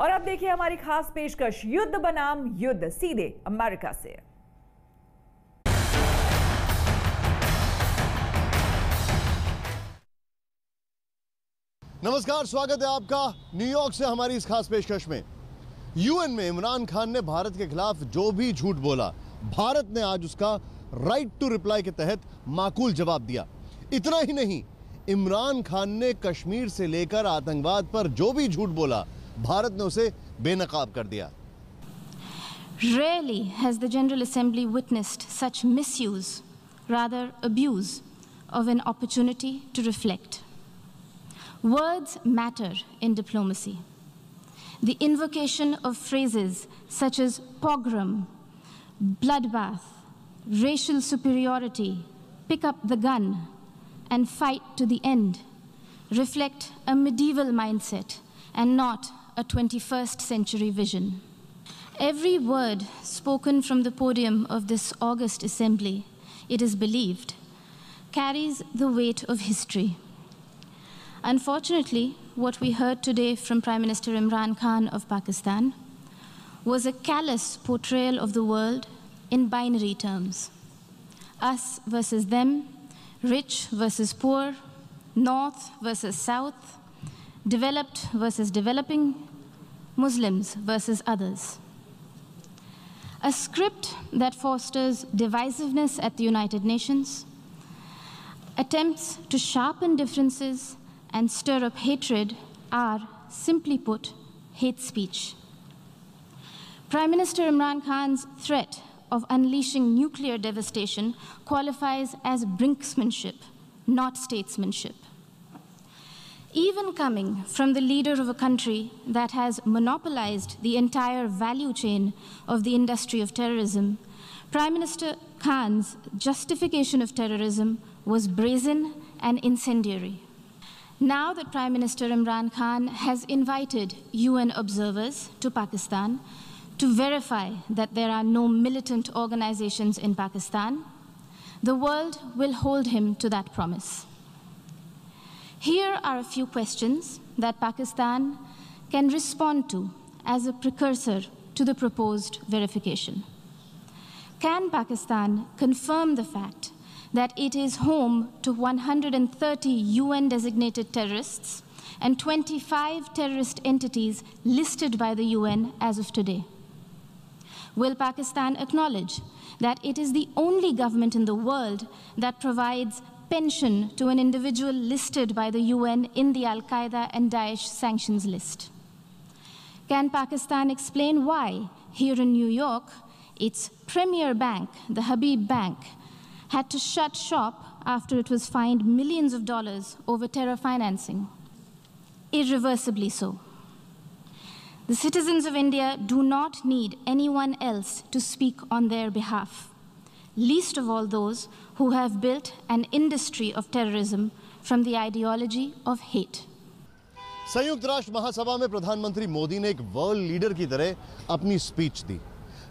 और अब देखिए हमारी खास पेशकश युद्ध बनाम युद्ध सीधे अमेरिका से नमस्कार स्वागत है आपका न्यूयॉर्क से हमारी इस खास पेशकश में यूएन में इमरान खान ने भारत के खिलाफ जो भी झूठ बोला भारत ने आज उसका राइट टू रिप्लाई के तहत माकूल जवाब दिया इतना ही नहीं इमरान खान ने कश्मीर से लेकर आतंकवाद पर जो भी झूठ बोला भारत ने उसे बेनकाब कर दिया Rarely has the General Assembly witnessed such misuse, rather abuse, of an opportunity to reflect. Words matter in diplomacy. The invocation of phrases such as pogrom, bloodbath, racial superiority, pick up the gun, and fight to the end reflect a medieval mindset and not a 21st century vision. Every word spoken from the podium of this August assembly, it is believed, carries the weight of history. Unfortunately, what we heard today from Prime Minister Imran Khan of Pakistan was a callous portrayal of the world in binary terms us versus them, rich versus poor, north versus south, developed versus developing, Muslims versus others. A script that fosters divisiveness at the United Nations, attempts to sharpen differences and stir up hatred are, simply put, hate speech. Prime Minister Imran Khan's threat of unleashing nuclear devastation qualifies as brinksmanship, not statesmanship even coming from the leader of a country that has monopolized the entire value chain of the industry of terrorism, Prime Minister Khan's justification of terrorism was brazen and incendiary. Now that Prime Minister Imran Khan has invited UN observers to Pakistan to verify that there are no militant organizations in Pakistan, the world will hold him to that promise. Here are a few questions that Pakistan can respond to as a precursor to the proposed verification. Can Pakistan confirm the fact that it is home to 130 UN designated terrorists and 25 terrorist entities listed by the UN as of today? Will Pakistan acknowledge that it is the only government in the world that provides pension to an individual listed by the UN in the Al Qaeda and Daesh sanctions list. Can Pakistan explain why, here in New York, its premier bank, the Habib Bank, had to shut shop after it was fined millions of dollars over terror financing? Irreversibly so. The citizens of India do not need anyone else to speak on their behalf. least of all those who have built an industry of terrorism from the ideology of hate. संयुक्त राष्ट्र महासभा में प्रधानमंत्री मोदी ने एक world leader की तरह अपनी speech दी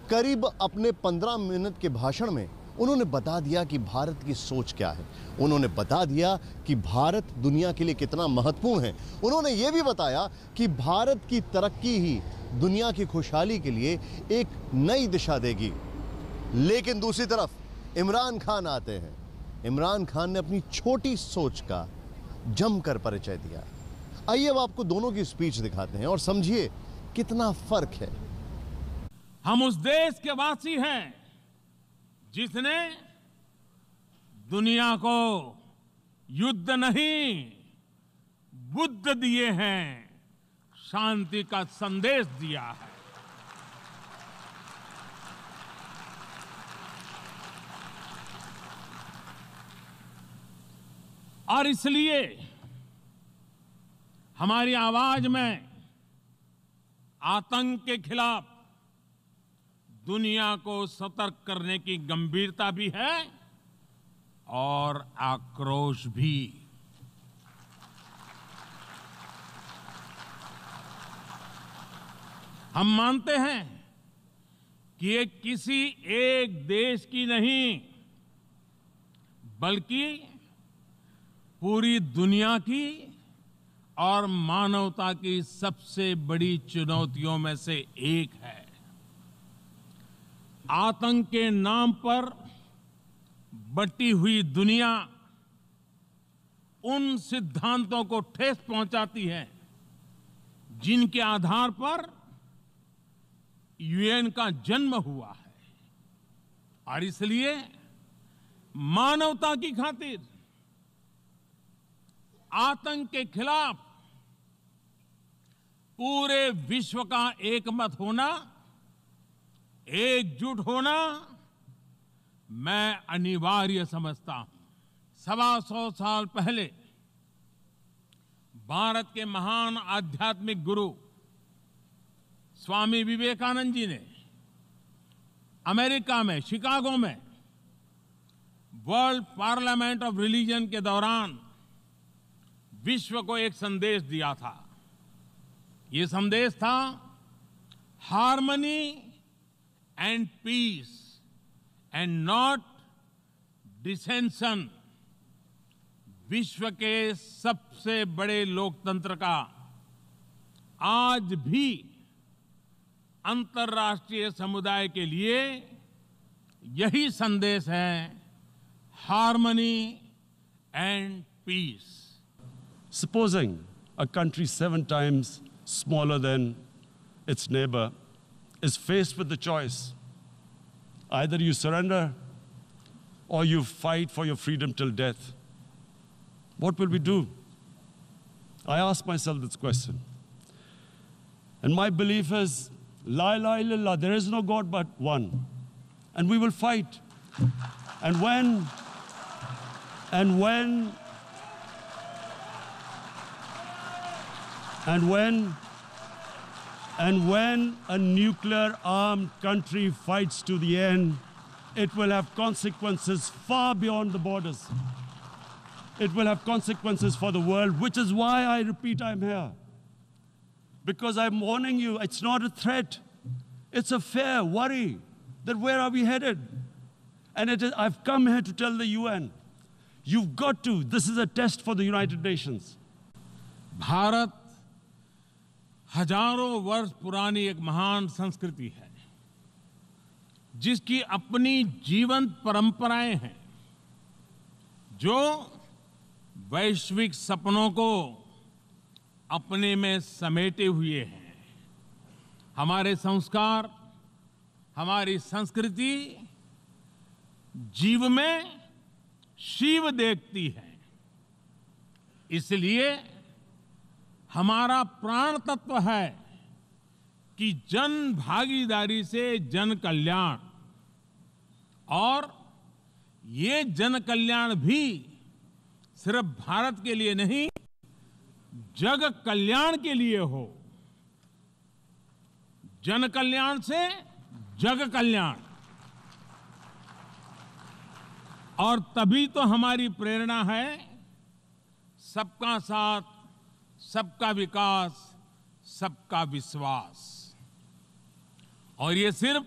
करीब अपने 15 मिनट के भाषण में उन्होंने बता दिया कि भारत की सोच क्या है उन्होंने बता दिया कि भारत दुनिया के लिए कितना महत्वपूर्ण है उन्होंने ये भी बताया कि भारत की तरक्की ही दुनिया की खुशहाली के लिए एक नई दिशा देगी लेकिन दूसरी तरफ इमरान खान आते हैं इमरान खान ने अपनी छोटी सोच का जमकर परिचय दिया आइए अब आपको दोनों की स्पीच दिखाते हैं और समझिए कितना फर्क है हम उस देश के वासी हैं जिसने दुनिया को युद्ध नहीं बुद्ध दिए हैं शांति का संदेश दिया है और इसलिए हमारी आवाज में आतंक के खिलाफ दुनिया को सतर्क करने की गंभीरता भी है और आक्रोश भी हम मानते हैं कि ये किसी एक देश की नहीं बल्कि पूरी दुनिया की और मानवता की सबसे बड़ी चुनौतियों में से एक है आतंक के नाम पर बटी हुई दुनिया उन सिद्धांतों को ठेस पहुंचाती है जिनके आधार पर यूएन का जन्म हुआ है और इसलिए मानवता की खातिर आतंक के खिलाफ पूरे विश्व का एकमत होना एकजुट होना मैं अनिवार्य समझता हूं सवा सौ साल पहले भारत के महान आध्यात्मिक गुरु स्वामी विवेकानंद जी ने अमेरिका में शिकागो में वर्ल्ड पार्लियामेंट ऑफ रिलीजन के दौरान विश्व को एक संदेश दिया था ये संदेश था harmony and peace and not dissension विश्व के सबसे बड़े लोकतंत्र का आज भी अंतर्राष्ट्रीय समुदाय के लिए यही संदेश है harmony and peace Supposing a country seven times smaller than its neighbor is faced with the choice either you surrender or you fight for your freedom till death. What will we do? I ask myself this question. And my belief is, La ilaha illallah, there is no God but one. And we will fight. And when, and when And when, and when a nuclear armed country fights to the end, it will have consequences far beyond the borders. It will have consequences for the world, which is why I repeat I'm here. Because I'm warning you, it's not a threat, it's a fair worry that where are we headed? And I've come here to tell the UN, you've got to, this is a test for the United Nations. Bharat हजारों वर्ष पुरानी एक महान संस्कृति है जिसकी अपनी जीवंत परंपराएं हैं जो वैश्विक सपनों को अपने में समेटे हुए हैं हमारे संस्कार हमारी संस्कृति जीव में शिव देखती है इसलिए हमारा प्राण तत्व है कि जन भागीदारी से जन कल्याण और ये जन कल्याण भी सिर्फ भारत के लिए नहीं जग कल्याण के लिए हो जन कल्याण से जग कल्याण और तभी तो हमारी प्रेरणा है सबका साथ सबका विकास सबका विश्वास और ये सिर्फ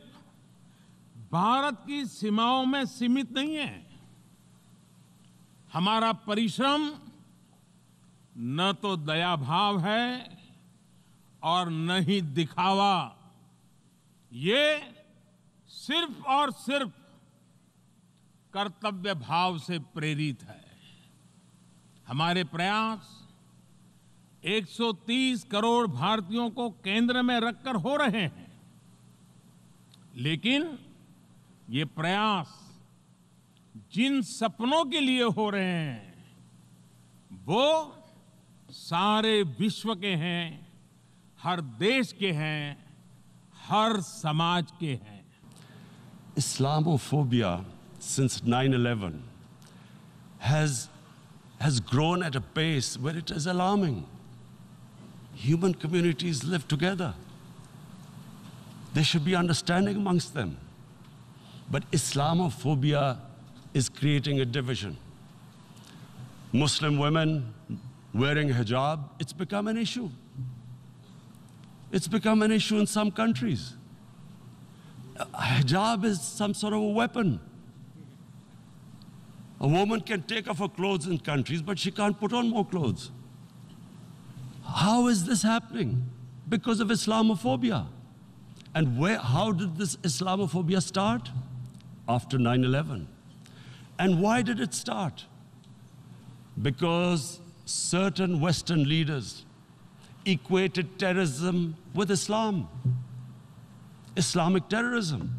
भारत की सीमाओं में सीमित नहीं है हमारा परिश्रम न तो दया भाव है और न ही दिखावा ये सिर्फ और सिर्फ कर्तव्य भाव से प्रेरित है हमारे प्रयास 130 करोड़ भारतीयों को केंद्र में रखकर हो रहे हैं लेकिन ये प्रयास जिन सपनों के लिए हो रहे हैं वो सारे विश्व के हैं हर देश के हैं हर समाज के हैं Islamophobia since 9/11 has has grown at a pace where it is alarming human communities live together. There should be understanding amongst them. But Islamophobia is creating a division. Muslim women wearing hijab, it's become an issue. It's become an issue in some countries. Hijab is some sort of a weapon. A woman can take off her clothes in countries, but she can't put on more clothes. How is this happening? Because of Islamophobia. And where, how did this Islamophobia start? After 9 11. And why did it start? Because certain Western leaders equated terrorism with Islam, Islamic terrorism.